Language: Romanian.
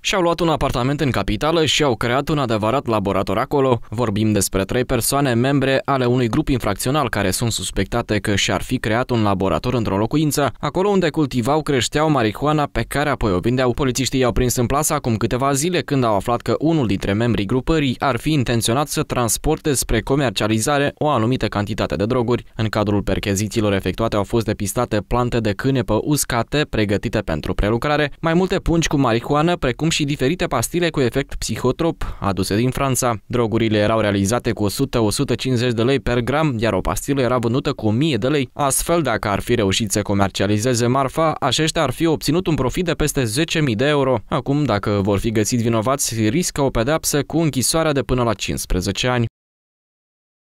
Și-au luat un apartament în capitală și au creat un adevărat laborator acolo. Vorbim despre trei persoane membre ale unui grup infracțional care sunt suspectate că și-ar fi creat un laborator într-o locuință, acolo unde cultivau, creșteau marihuana pe care apoi o vindeau. Polițiștii i-au prins în plasă acum câteva zile când au aflat că unul dintre membrii grupării ar fi intenționat să transporte spre comercializare o anumită cantitate de droguri. În cadrul perchezițiilor efectuate au fost depistate plante de cânepă uscate pregătite pentru prelucrare, mai multe pungi cu marihuana precum precum și diferite pastile cu efect psihotrop aduse din Franța. Drogurile erau realizate cu 100-150 de lei per gram, iar o pastilă era vândută cu 1000 de lei. Astfel, dacă ar fi reușit să comercializeze marfa, aceștia ar fi obținut un profit de peste 10.000 de euro. Acum, dacă vor fi găsiți vinovați, riscă o pedeapsă cu închisoarea de până la 15 ani.